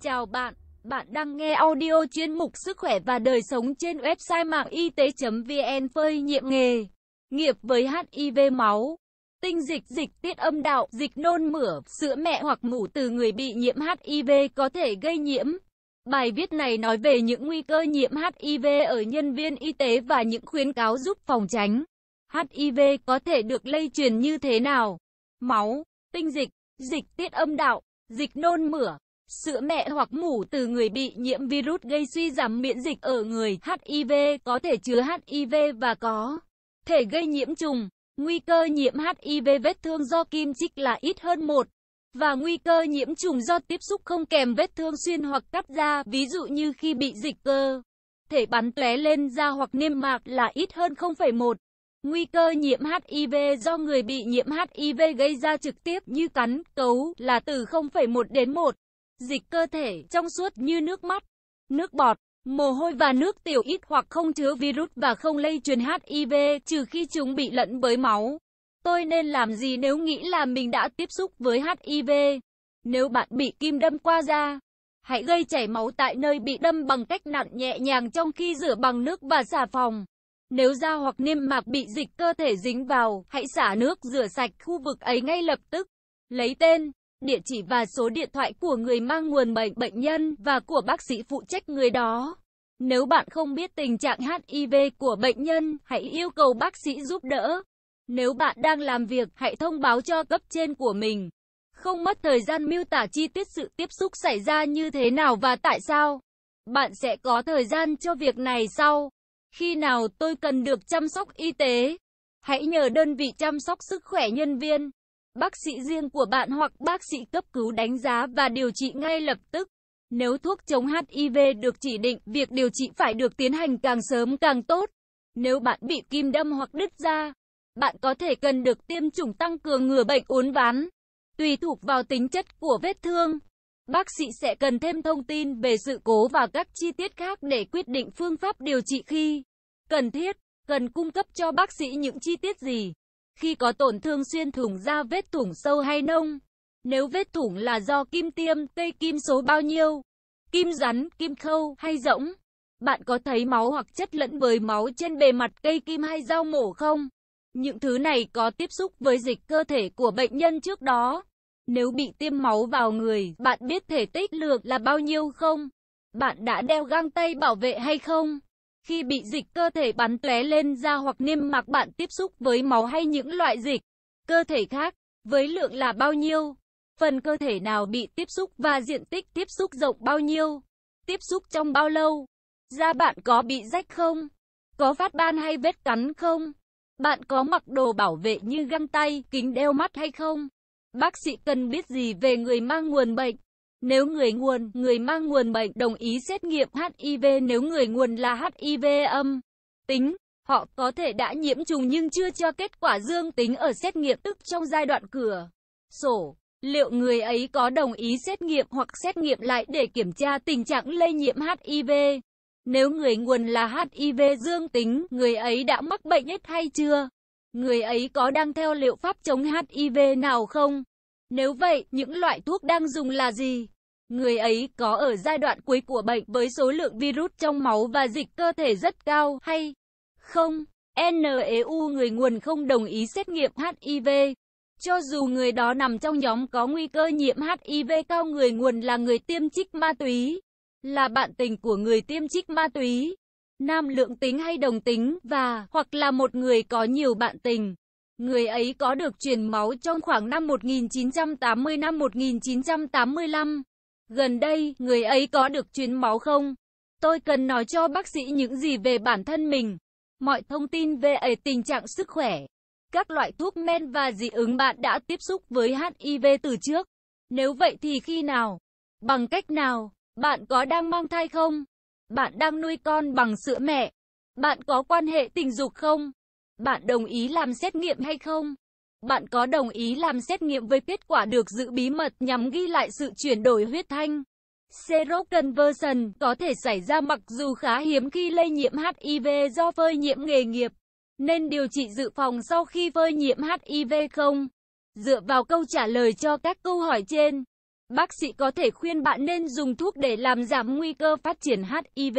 Chào bạn, bạn đang nghe audio chuyên mục sức khỏe và đời sống trên website mạng y tế.vn phơi nhiệm nghề, nghiệp với HIV máu, tinh dịch dịch tiết âm đạo, dịch nôn mửa, sữa mẹ hoặc ngủ từ người bị nhiễm HIV có thể gây nhiễm. Bài viết này nói về những nguy cơ nhiễm HIV ở nhân viên y tế và những khuyến cáo giúp phòng tránh. HIV có thể được lây truyền như thế nào? Máu, tinh dịch, dịch tiết âm đạo, dịch nôn mửa, Sữa mẹ hoặc mủ từ người bị nhiễm virus gây suy giảm miễn dịch ở người HIV có thể chứa HIV và có thể gây nhiễm trùng. Nguy cơ nhiễm HIV vết thương do kim chích là ít hơn một và nguy cơ nhiễm trùng do tiếp xúc không kèm vết thương xuyên hoặc cắt da, ví dụ như khi bị dịch cơ thể bắn tóe lên da hoặc niêm mạc là ít hơn 0,1. Nguy cơ nhiễm HIV do người bị nhiễm HIV gây ra trực tiếp như cắn, cấu là từ 0,1 đến 1 dịch cơ thể trong suốt như nước mắt, nước bọt, mồ hôi và nước tiểu ít hoặc không chứa virus và không lây truyền HIV trừ khi chúng bị lẫn với máu. Tôi nên làm gì nếu nghĩ là mình đã tiếp xúc với HIV? Nếu bạn bị kim đâm qua da, hãy gây chảy máu tại nơi bị đâm bằng cách nặn nhẹ nhàng trong khi rửa bằng nước và xà phòng. Nếu da hoặc niêm mạc bị dịch cơ thể dính vào, hãy xả nước rửa sạch khu vực ấy ngay lập tức. Lấy tên địa chỉ và số điện thoại của người mang nguồn bệnh bệnh nhân và của bác sĩ phụ trách người đó. Nếu bạn không biết tình trạng HIV của bệnh nhân, hãy yêu cầu bác sĩ giúp đỡ. Nếu bạn đang làm việc, hãy thông báo cho cấp trên của mình. Không mất thời gian miêu tả chi tiết sự tiếp xúc xảy ra như thế nào và tại sao. Bạn sẽ có thời gian cho việc này sau. Khi nào tôi cần được chăm sóc y tế, hãy nhờ đơn vị chăm sóc sức khỏe nhân viên bác sĩ riêng của bạn hoặc bác sĩ cấp cứu đánh giá và điều trị ngay lập tức. Nếu thuốc chống HIV được chỉ định, việc điều trị phải được tiến hành càng sớm càng tốt. Nếu bạn bị kim đâm hoặc đứt da, bạn có thể cần được tiêm chủng tăng cường ngừa bệnh uốn ván. Tùy thuộc vào tính chất của vết thương, bác sĩ sẽ cần thêm thông tin về sự cố và các chi tiết khác để quyết định phương pháp điều trị khi cần thiết, cần cung cấp cho bác sĩ những chi tiết gì. Khi có tổn thương xuyên thủng da vết thủng sâu hay nông, nếu vết thủng là do kim tiêm, cây kim số bao nhiêu, kim rắn, kim khâu hay rỗng, bạn có thấy máu hoặc chất lẫn với máu trên bề mặt cây kim hay dao mổ không? Những thứ này có tiếp xúc với dịch cơ thể của bệnh nhân trước đó. Nếu bị tiêm máu vào người, bạn biết thể tích lược là bao nhiêu không? Bạn đã đeo găng tay bảo vệ hay không? Khi bị dịch cơ thể bắn tóe lên da hoặc niêm mạc bạn tiếp xúc với máu hay những loại dịch cơ thể khác, với lượng là bao nhiêu? Phần cơ thể nào bị tiếp xúc và diện tích tiếp xúc rộng bao nhiêu? Tiếp xúc trong bao lâu? Da bạn có bị rách không? Có phát ban hay vết cắn không? Bạn có mặc đồ bảo vệ như găng tay, kính đeo mắt hay không? Bác sĩ cần biết gì về người mang nguồn bệnh? Nếu người nguồn, người mang nguồn bệnh đồng ý xét nghiệm HIV nếu người nguồn là HIV âm tính, họ có thể đã nhiễm trùng nhưng chưa cho kết quả dương tính ở xét nghiệm tức trong giai đoạn cửa sổ. Liệu người ấy có đồng ý xét nghiệm hoặc xét nghiệm lại để kiểm tra tình trạng lây nhiễm HIV? Nếu người nguồn là HIV dương tính, người ấy đã mắc bệnh hết hay chưa? Người ấy có đang theo liệu pháp chống HIV nào không? Nếu vậy, những loại thuốc đang dùng là gì? Người ấy có ở giai đoạn cuối của bệnh với số lượng virus trong máu và dịch cơ thể rất cao hay không? NEU người nguồn không đồng ý xét nghiệm HIV. Cho dù người đó nằm trong nhóm có nguy cơ nhiễm HIV cao người nguồn là người tiêm trích ma túy, là bạn tình của người tiêm trích ma túy, nam lượng tính hay đồng tính và hoặc là một người có nhiều bạn tình. Người ấy có được truyền máu trong khoảng năm 1980 năm 1985. Gần đây, người ấy có được truyền máu không? Tôi cần nói cho bác sĩ những gì về bản thân mình. Mọi thông tin về ấy tình trạng sức khỏe, các loại thuốc men và dị ứng bạn đã tiếp xúc với HIV từ trước. Nếu vậy thì khi nào? Bằng cách nào? Bạn có đang mang thai không? Bạn đang nuôi con bằng sữa mẹ? Bạn có quan hệ tình dục không? Bạn đồng ý làm xét nghiệm hay không? Bạn có đồng ý làm xét nghiệm với kết quả được giữ bí mật nhằm ghi lại sự chuyển đổi huyết thanh? Seroconversion có thể xảy ra mặc dù khá hiếm khi lây nhiễm HIV do phơi nhiễm nghề nghiệp, nên điều trị dự phòng sau khi phơi nhiễm HIV không? Dựa vào câu trả lời cho các câu hỏi trên, bác sĩ có thể khuyên bạn nên dùng thuốc để làm giảm nguy cơ phát triển HIV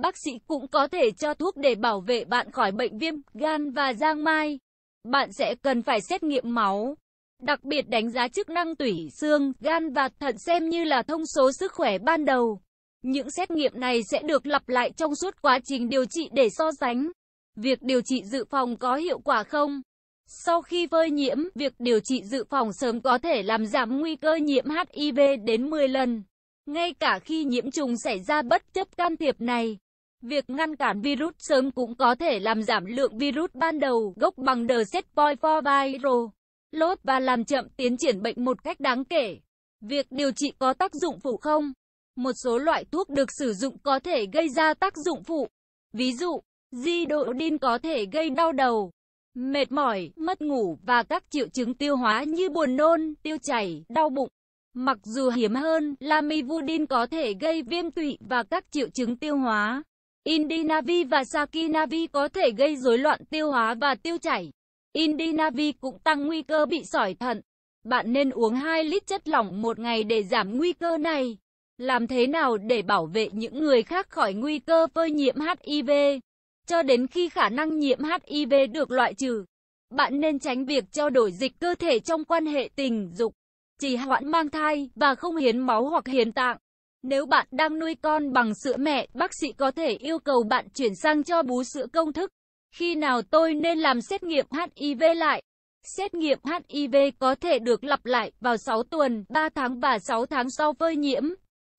bác sĩ cũng có thể cho thuốc để bảo vệ bạn khỏi bệnh viêm gan và giang mai. Bạn sẽ cần phải xét nghiệm máu, đặc biệt đánh giá chức năng tủy, xương, gan và thận xem như là thông số sức khỏe ban đầu. Những xét nghiệm này sẽ được lặp lại trong suốt quá trình điều trị để so sánh. Việc điều trị dự phòng có hiệu quả không? Sau khi phơi nhiễm, việc điều trị dự phòng sớm có thể làm giảm nguy cơ nhiễm HIV đến 10 lần. Ngay cả khi nhiễm trùng xảy ra bất chấp can thiệp này, Việc ngăn cản virus sớm cũng có thể làm giảm lượng virus ban đầu gốc bằng the setpoint for viral load và làm chậm tiến triển bệnh một cách đáng kể. Việc điều trị có tác dụng phụ không? Một số loại thuốc được sử dụng có thể gây ra tác dụng phụ. Ví dụ, Zidodin có thể gây đau đầu, mệt mỏi, mất ngủ và các triệu chứng tiêu hóa như buồn nôn, tiêu chảy, đau bụng. Mặc dù hiếm hơn, Lamivudin có thể gây viêm tụy và các triệu chứng tiêu hóa. Indinavi và Sakinavi có thể gây rối loạn tiêu hóa và tiêu chảy. Indinavi cũng tăng nguy cơ bị sỏi thận. Bạn nên uống 2 lít chất lỏng một ngày để giảm nguy cơ này. Làm thế nào để bảo vệ những người khác khỏi nguy cơ phơi nhiễm HIV? Cho đến khi khả năng nhiễm HIV được loại trừ, bạn nên tránh việc trao đổi dịch cơ thể trong quan hệ tình dục, trì hoãn mang thai và không hiến máu hoặc hiến tạng. Nếu bạn đang nuôi con bằng sữa mẹ, bác sĩ có thể yêu cầu bạn chuyển sang cho bú sữa công thức. Khi nào tôi nên làm xét nghiệm HIV lại? Xét nghiệm HIV có thể được lặp lại vào 6 tuần, 3 tháng và 6 tháng sau phơi nhiễm.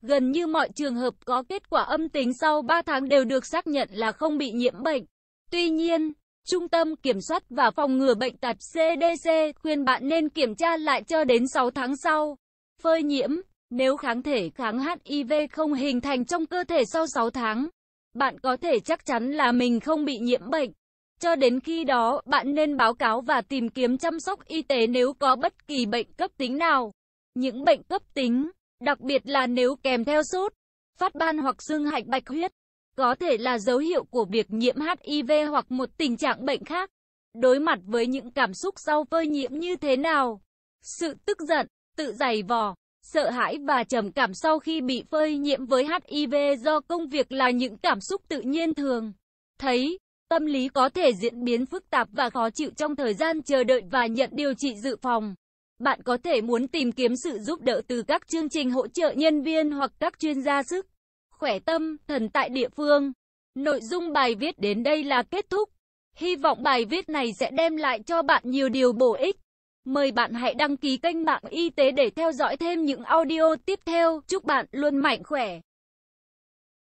Gần như mọi trường hợp có kết quả âm tính sau 3 tháng đều được xác nhận là không bị nhiễm bệnh. Tuy nhiên, Trung tâm Kiểm soát và Phòng ngừa Bệnh tật CDC khuyên bạn nên kiểm tra lại cho đến 6 tháng sau. Phơi nhiễm nếu kháng thể kháng HIV không hình thành trong cơ thể sau 6 tháng, bạn có thể chắc chắn là mình không bị nhiễm bệnh. Cho đến khi đó, bạn nên báo cáo và tìm kiếm chăm sóc y tế nếu có bất kỳ bệnh cấp tính nào. Những bệnh cấp tính, đặc biệt là nếu kèm theo sốt, phát ban hoặc sưng hạch bạch huyết, có thể là dấu hiệu của việc nhiễm HIV hoặc một tình trạng bệnh khác. Đối mặt với những cảm xúc sau phơi nhiễm như thế nào? Sự tức giận, tự giày vò, Sợ hãi và trầm cảm sau khi bị phơi nhiễm với HIV do công việc là những cảm xúc tự nhiên thường. Thấy, tâm lý có thể diễn biến phức tạp và khó chịu trong thời gian chờ đợi và nhận điều trị dự phòng. Bạn có thể muốn tìm kiếm sự giúp đỡ từ các chương trình hỗ trợ nhân viên hoặc các chuyên gia sức khỏe tâm thần tại địa phương. Nội dung bài viết đến đây là kết thúc. Hy vọng bài viết này sẽ đem lại cho bạn nhiều điều bổ ích. Mời bạn hãy đăng ký kênh mạng y tế để theo dõi thêm những audio tiếp theo. Chúc bạn luôn mạnh khỏe.